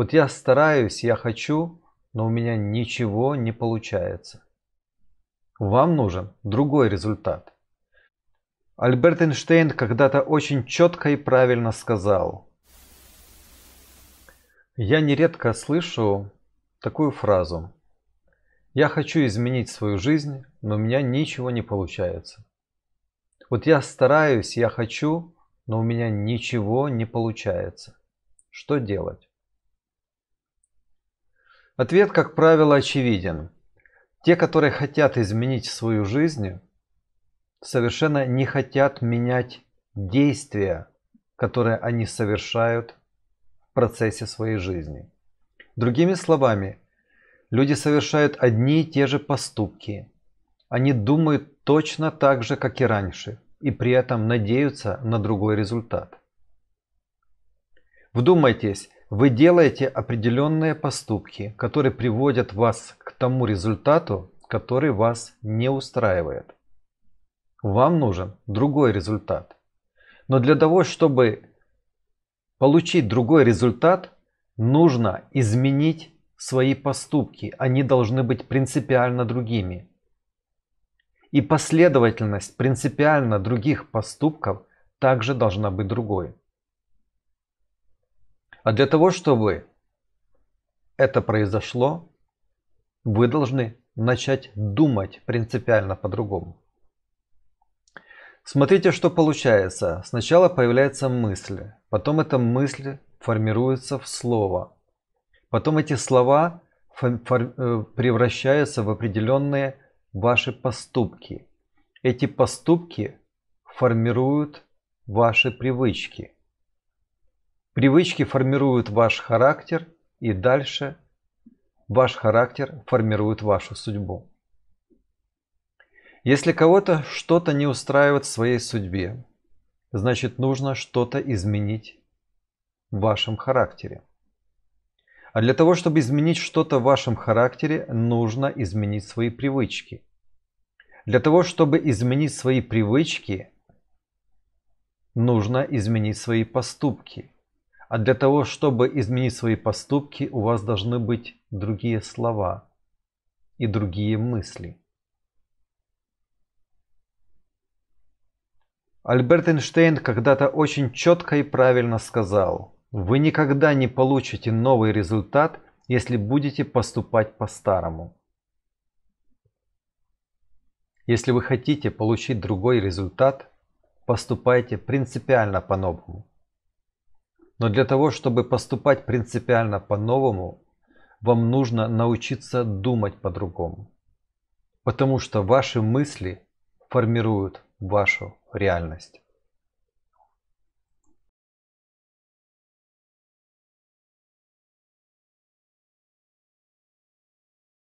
Вот я стараюсь, я хочу, но у меня ничего не получается. Вам нужен другой результат. Альберт Эйнштейн когда-то очень четко и правильно сказал. Я нередко слышу такую фразу. Я хочу изменить свою жизнь, но у меня ничего не получается. Вот я стараюсь, я хочу, но у меня ничего не получается. Что делать? Ответ, как правило, очевиден. Те, которые хотят изменить свою жизнь, совершенно не хотят менять действия, которые они совершают в процессе своей жизни. Другими словами, люди совершают одни и те же поступки. Они думают точно так же, как и раньше, и при этом надеются на другой результат. Вдумайтесь, вы делаете определенные поступки, которые приводят вас к тому результату, который вас не устраивает. Вам нужен другой результат. Но для того, чтобы получить другой результат, нужно изменить свои поступки. Они должны быть принципиально другими. И последовательность принципиально других поступков также должна быть другой. А для того, чтобы это произошло, вы должны начать думать принципиально по-другому. Смотрите, что получается. Сначала появляется мысль, потом эта мысль формируется в слово. Потом эти слова э, превращаются в определенные ваши поступки. Эти поступки формируют ваши привычки – Привычки формируют ваш характер, и дальше ваш характер формирует вашу судьбу. Если кого-то что-то не устраивает в своей судьбе, значит нужно что-то изменить в вашем характере. А для того, чтобы изменить что-то в вашем характере, нужно изменить свои привычки. Для того, чтобы изменить свои привычки, нужно изменить свои поступки – а для того, чтобы изменить свои поступки, у вас должны быть другие слова и другие мысли. Альберт Эйнштейн когда-то очень четко и правильно сказал, вы никогда не получите новый результат, если будете поступать по-старому. Если вы хотите получить другой результат, поступайте принципиально по-новому. Но для того, чтобы поступать принципиально по-новому, вам нужно научиться думать по-другому. Потому что ваши мысли формируют вашу реальность.